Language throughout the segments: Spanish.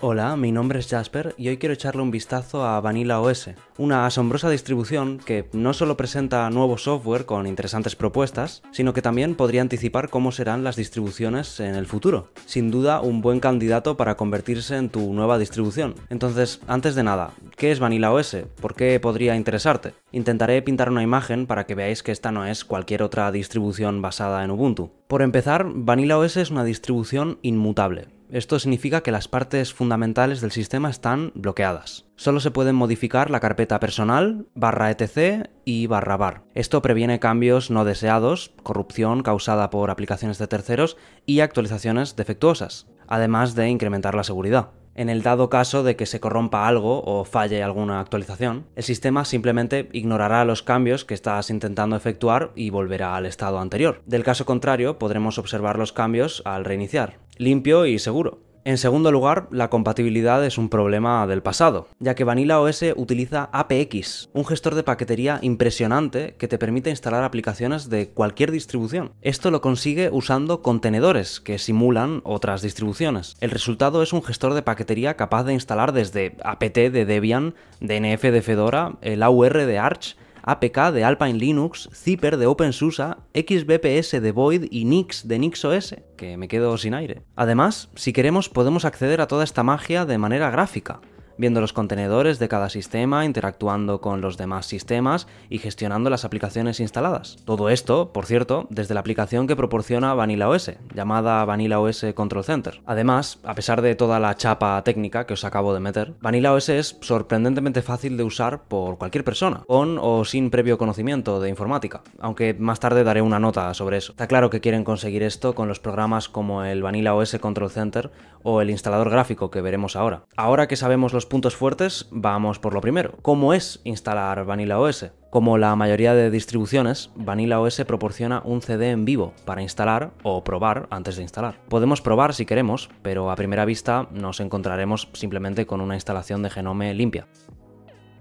Hola, mi nombre es Jasper y hoy quiero echarle un vistazo a Vanilla OS, una asombrosa distribución que no solo presenta nuevo software con interesantes propuestas, sino que también podría anticipar cómo serán las distribuciones en el futuro. Sin duda, un buen candidato para convertirse en tu nueva distribución. Entonces, antes de nada, ¿qué es Vanilla OS? ¿Por qué podría interesarte? Intentaré pintar una imagen para que veáis que esta no es cualquier otra distribución basada en Ubuntu. Por empezar, Vanilla OS es una distribución inmutable esto significa que las partes fundamentales del sistema están bloqueadas. Solo se pueden modificar la carpeta personal, barra etc y barra bar. Esto previene cambios no deseados, corrupción causada por aplicaciones de terceros y actualizaciones defectuosas, además de incrementar la seguridad en el dado caso de que se corrompa algo o falle alguna actualización, el sistema simplemente ignorará los cambios que estás intentando efectuar y volverá al estado anterior. Del caso contrario, podremos observar los cambios al reiniciar. Limpio y seguro. En segundo lugar, la compatibilidad es un problema del pasado, ya que Vanilla OS utiliza APX, un gestor de paquetería impresionante que te permite instalar aplicaciones de cualquier distribución. Esto lo consigue usando contenedores que simulan otras distribuciones. El resultado es un gestor de paquetería capaz de instalar desde apt de Debian, DNF de Fedora, el AUR de Arch, APK de Alpine Linux, Zipper de OpenSUSE, XBPS de Void y Nix de NixOS, que me quedo sin aire. Además, si queremos podemos acceder a toda esta magia de manera gráfica viendo los contenedores de cada sistema, interactuando con los demás sistemas y gestionando las aplicaciones instaladas. Todo esto, por cierto, desde la aplicación que proporciona Vanilla OS, llamada Vanilla OS Control Center. Además, a pesar de toda la chapa técnica que os acabo de meter, Vanilla OS es sorprendentemente fácil de usar por cualquier persona, con o sin previo conocimiento de informática, aunque más tarde daré una nota sobre eso. Está claro que quieren conseguir esto con los programas como el Vanilla OS Control Center o el instalador gráfico que veremos ahora. Ahora que sabemos los puntos fuertes, vamos por lo primero. ¿Cómo es instalar Vanilla OS? Como la mayoría de distribuciones, Vanilla OS proporciona un CD en vivo para instalar o probar antes de instalar. Podemos probar si queremos, pero a primera vista nos encontraremos simplemente con una instalación de Genome limpia.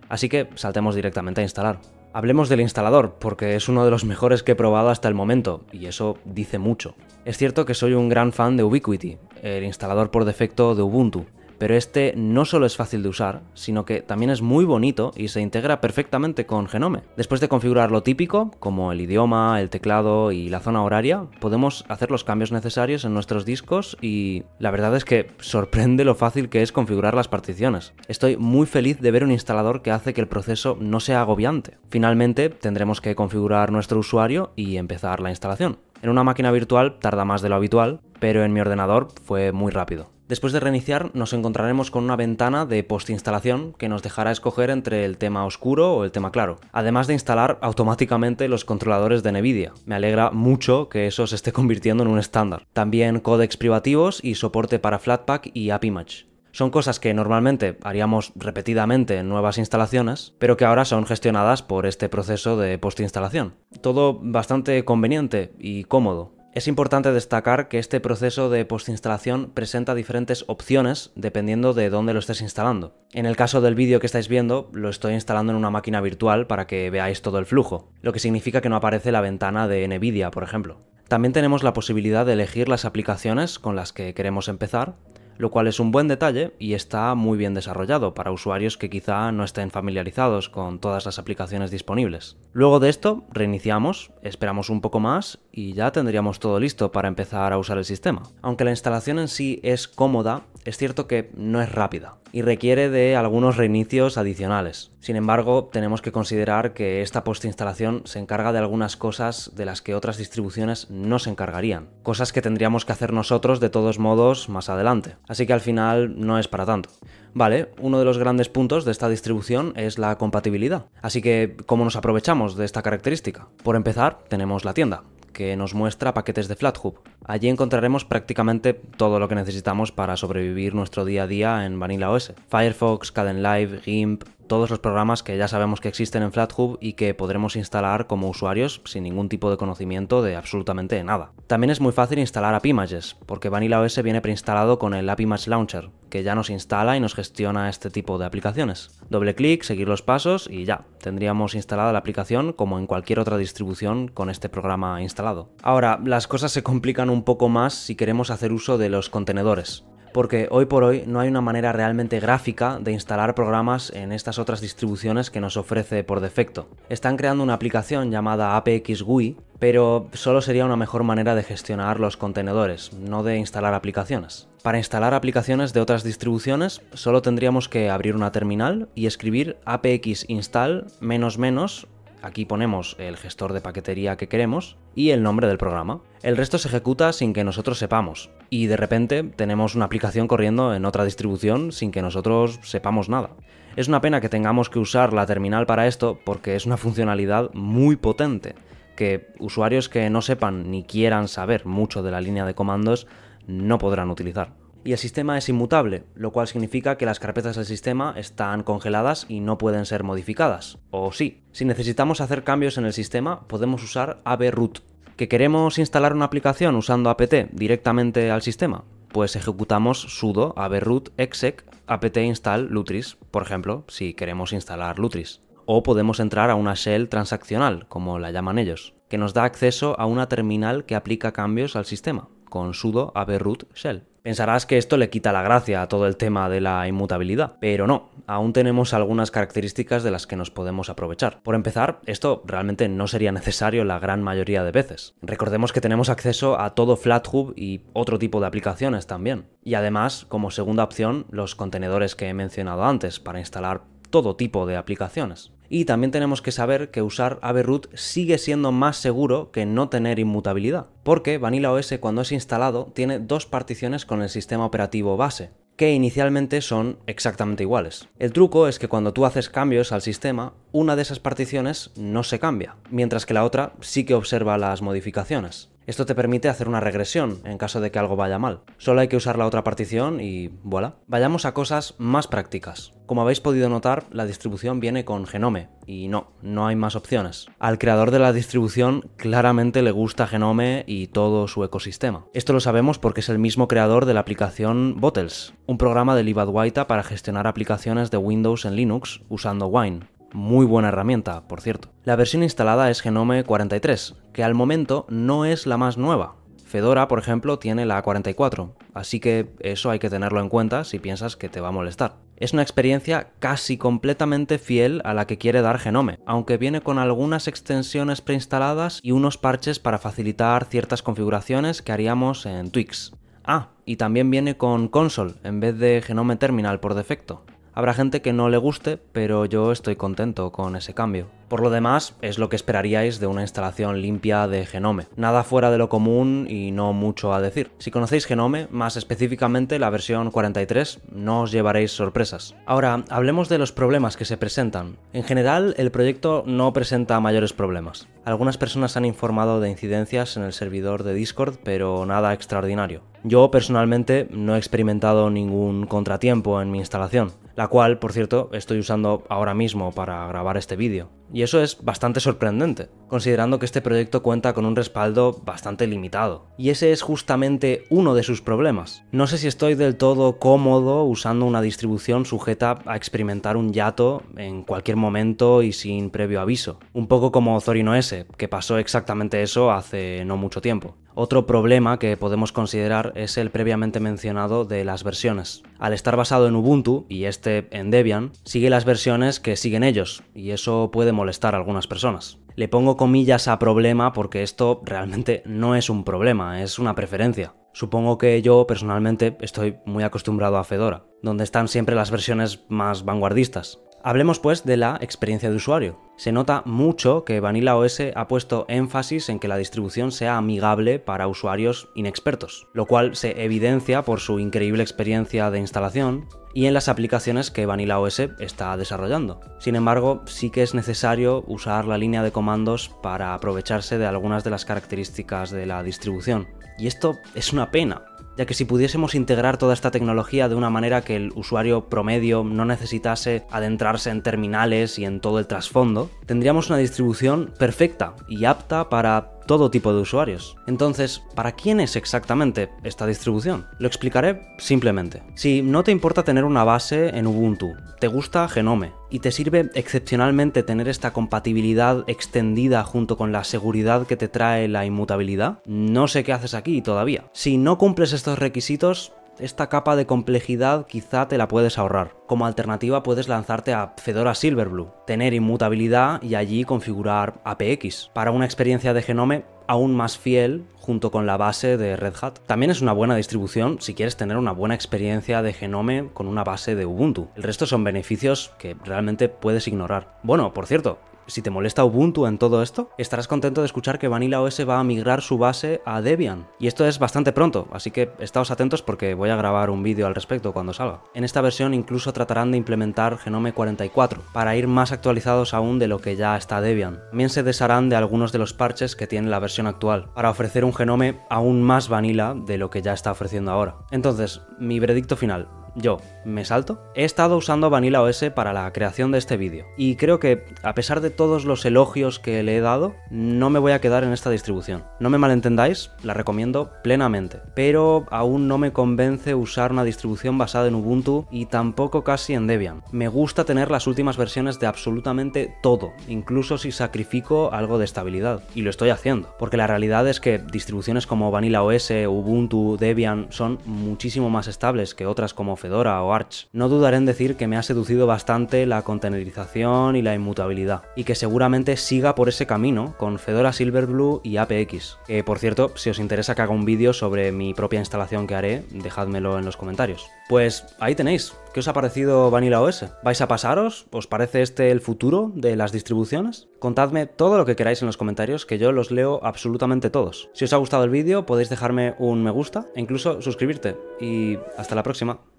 Así que saltemos directamente a instalar. Hablemos del instalador, porque es uno de los mejores que he probado hasta el momento, y eso dice mucho. Es cierto que soy un gran fan de Ubiquiti, el instalador por defecto de Ubuntu, pero este no solo es fácil de usar, sino que también es muy bonito y se integra perfectamente con Genome. Después de configurar lo típico, como el idioma, el teclado y la zona horaria, podemos hacer los cambios necesarios en nuestros discos y la verdad es que sorprende lo fácil que es configurar las particiones. Estoy muy feliz de ver un instalador que hace que el proceso no sea agobiante. Finalmente, tendremos que configurar nuestro usuario y empezar la instalación. En una máquina virtual tarda más de lo habitual, pero en mi ordenador fue muy rápido. Después de reiniciar nos encontraremos con una ventana de postinstalación que nos dejará escoger entre el tema oscuro o el tema claro, además de instalar automáticamente los controladores de NVIDIA. Me alegra mucho que eso se esté convirtiendo en un estándar. También codecs privativos y soporte para Flatpak y AppImage. Son cosas que normalmente haríamos repetidamente en nuevas instalaciones, pero que ahora son gestionadas por este proceso de postinstalación. Todo bastante conveniente y cómodo. Es importante destacar que este proceso de postinstalación presenta diferentes opciones dependiendo de dónde lo estés instalando. En el caso del vídeo que estáis viendo, lo estoy instalando en una máquina virtual para que veáis todo el flujo, lo que significa que no aparece la ventana de NVIDIA, por ejemplo. También tenemos la posibilidad de elegir las aplicaciones con las que queremos empezar lo cual es un buen detalle y está muy bien desarrollado para usuarios que quizá no estén familiarizados con todas las aplicaciones disponibles. Luego de esto, reiniciamos, esperamos un poco más y ya tendríamos todo listo para empezar a usar el sistema. Aunque la instalación en sí es cómoda, es cierto que no es rápida y requiere de algunos reinicios adicionales. Sin embargo, tenemos que considerar que esta postinstalación se encarga de algunas cosas de las que otras distribuciones no se encargarían, cosas que tendríamos que hacer nosotros de todos modos más adelante, así que al final no es para tanto. Vale, uno de los grandes puntos de esta distribución es la compatibilidad, así que ¿cómo nos aprovechamos de esta característica? Por empezar, tenemos la tienda que nos muestra paquetes de FlatHub. Allí encontraremos prácticamente todo lo que necesitamos para sobrevivir nuestro día a día en Vanilla OS. Firefox, Live, GIMP, todos los programas que ya sabemos que existen en FlatHub y que podremos instalar como usuarios sin ningún tipo de conocimiento de absolutamente nada. También es muy fácil instalar AppImages, porque Vanilla OS viene preinstalado con el AppImage Launcher, que ya nos instala y nos gestiona este tipo de aplicaciones. Doble clic, seguir los pasos y ya, tendríamos instalada la aplicación como en cualquier otra distribución con este programa instalado. Ahora, las cosas se complican un poco más si queremos hacer uso de los contenedores porque hoy por hoy no hay una manera realmente gráfica de instalar programas en estas otras distribuciones que nos ofrece por defecto. Están creando una aplicación llamada APX GUI, pero solo sería una mejor manera de gestionar los contenedores, no de instalar aplicaciones. Para instalar aplicaciones de otras distribuciones, solo tendríamos que abrir una terminal y escribir apx install menos menos Aquí ponemos el gestor de paquetería que queremos y el nombre del programa. El resto se ejecuta sin que nosotros sepamos y de repente tenemos una aplicación corriendo en otra distribución sin que nosotros sepamos nada. Es una pena que tengamos que usar la terminal para esto porque es una funcionalidad muy potente que usuarios que no sepan ni quieran saber mucho de la línea de comandos no podrán utilizar y el sistema es inmutable, lo cual significa que las carpetas del sistema están congeladas y no pueden ser modificadas. O sí. Si necesitamos hacer cambios en el sistema, podemos usar abroot. ¿Que queremos instalar una aplicación usando apt directamente al sistema? Pues ejecutamos sudo abroot exec apt install lutris, por ejemplo, si queremos instalar lutris. O podemos entrar a una shell transaccional, como la llaman ellos, que nos da acceso a una terminal que aplica cambios al sistema, con sudo abroot shell. Pensarás que esto le quita la gracia a todo el tema de la inmutabilidad, pero no, aún tenemos algunas características de las que nos podemos aprovechar. Por empezar, esto realmente no sería necesario la gran mayoría de veces. Recordemos que tenemos acceso a todo FlatHub y otro tipo de aplicaciones también. Y además, como segunda opción, los contenedores que he mencionado antes para instalar todo tipo de aplicaciones. Y también tenemos que saber que usar root sigue siendo más seguro que no tener inmutabilidad, porque Vanilla OS cuando es instalado tiene dos particiones con el sistema operativo base, que inicialmente son exactamente iguales. El truco es que cuando tú haces cambios al sistema, una de esas particiones no se cambia, mientras que la otra sí que observa las modificaciones. Esto te permite hacer una regresión en caso de que algo vaya mal. Solo hay que usar la otra partición y voilà. Vayamos a cosas más prácticas. Como habéis podido notar, la distribución viene con Genome, y no, no hay más opciones. Al creador de la distribución claramente le gusta Genome y todo su ecosistema. Esto lo sabemos porque es el mismo creador de la aplicación Bottles, un programa de Libadwaita para gestionar aplicaciones de Windows en Linux usando Wine. Muy buena herramienta, por cierto. La versión instalada es Genome 43, que al momento no es la más nueva. Fedora, por ejemplo, tiene la 44, así que eso hay que tenerlo en cuenta si piensas que te va a molestar. Es una experiencia casi completamente fiel a la que quiere dar Genome, aunque viene con algunas extensiones preinstaladas y unos parches para facilitar ciertas configuraciones que haríamos en Twix. Ah, y también viene con console en vez de Genome Terminal por defecto. Habrá gente que no le guste, pero yo estoy contento con ese cambio. Por lo demás, es lo que esperaríais de una instalación limpia de Genome. Nada fuera de lo común y no mucho a decir. Si conocéis Genome, más específicamente la versión 43, no os llevaréis sorpresas. Ahora, hablemos de los problemas que se presentan. En general, el proyecto no presenta mayores problemas. Algunas personas han informado de incidencias en el servidor de Discord, pero nada extraordinario. Yo personalmente no he experimentado ningún contratiempo en mi instalación, la cual, por cierto, estoy usando ahora mismo para grabar este vídeo y eso es bastante sorprendente, considerando que este proyecto cuenta con un respaldo bastante limitado. Y ese es justamente uno de sus problemas. No sé si estoy del todo cómodo usando una distribución sujeta a experimentar un yato en cualquier momento y sin previo aviso. Un poco como Zorino S, que pasó exactamente eso hace no mucho tiempo. Otro problema que podemos considerar es el previamente mencionado de las versiones. Al estar basado en Ubuntu y este en Debian, sigue las versiones que siguen ellos, y eso puede molestar a algunas personas. Le pongo comillas a problema porque esto realmente no es un problema, es una preferencia. Supongo que yo personalmente estoy muy acostumbrado a Fedora, donde están siempre las versiones más vanguardistas. Hablemos pues de la experiencia de usuario. Se nota mucho que Vanilla OS ha puesto énfasis en que la distribución sea amigable para usuarios inexpertos, lo cual se evidencia por su increíble experiencia de instalación y en las aplicaciones que Vanilla OS está desarrollando. Sin embargo, sí que es necesario usar la línea de comandos para aprovecharse de algunas de las características de la distribución. Y esto es una pena, ya que si pudiésemos integrar toda esta tecnología de una manera que el usuario promedio no necesitase adentrarse en terminales y en todo el trasfondo, tendríamos una distribución perfecta y apta para todo tipo de usuarios. Entonces, ¿para quién es exactamente esta distribución? Lo explicaré simplemente. Si no te importa tener una base en Ubuntu, te gusta Genome, y te sirve excepcionalmente tener esta compatibilidad extendida junto con la seguridad que te trae la inmutabilidad? No sé qué haces aquí todavía. Si no cumples estos requisitos, esta capa de complejidad quizá te la puedes ahorrar. Como alternativa puedes lanzarte a Fedora Silverblue, tener inmutabilidad y allí configurar APX para una experiencia de genome aún más fiel junto con la base de Red Hat. También es una buena distribución si quieres tener una buena experiencia de genome con una base de Ubuntu. El resto son beneficios que realmente puedes ignorar. Bueno, por cierto, si te molesta Ubuntu en todo esto, estarás contento de escuchar que Vanilla OS va a migrar su base a Debian. Y esto es bastante pronto, así que estáos atentos porque voy a grabar un vídeo al respecto cuando salga. En esta versión incluso tratarán de implementar Genome 44 para ir más actualizados aún de lo que ya está Debian. También se desharán de algunos de los parches que tiene la versión actual para ofrecer un genome aún más vanilla de lo que ya está ofreciendo ahora. Entonces, mi veredicto final. Yo, me salto. He estado usando Vanilla OS para la creación de este vídeo y creo que a pesar de todos los elogios que le he dado, no me voy a quedar en esta distribución. No me malentendáis, la recomiendo plenamente, pero aún no me convence usar una distribución basada en Ubuntu y tampoco casi en Debian. Me gusta tener las últimas versiones de absolutamente todo, incluso si sacrifico algo de estabilidad, y lo estoy haciendo, porque la realidad es que distribuciones como Vanilla OS, Ubuntu, Debian son muchísimo más estables que otras como Fedora o no dudaré en decir que me ha seducido bastante la contenerización y la inmutabilidad, y que seguramente siga por ese camino con Fedora Silverblue y APX. por cierto, si os interesa que haga un vídeo sobre mi propia instalación que haré, dejádmelo en los comentarios. Pues ahí tenéis, ¿Qué os ha parecido Vanilla OS? ¿Vais a pasaros? ¿Os parece este el futuro de las distribuciones? Contadme todo lo que queráis en los comentarios, que yo los leo absolutamente todos. Si os ha gustado el vídeo, podéis dejarme un me gusta e incluso suscribirte. Y hasta la próxima.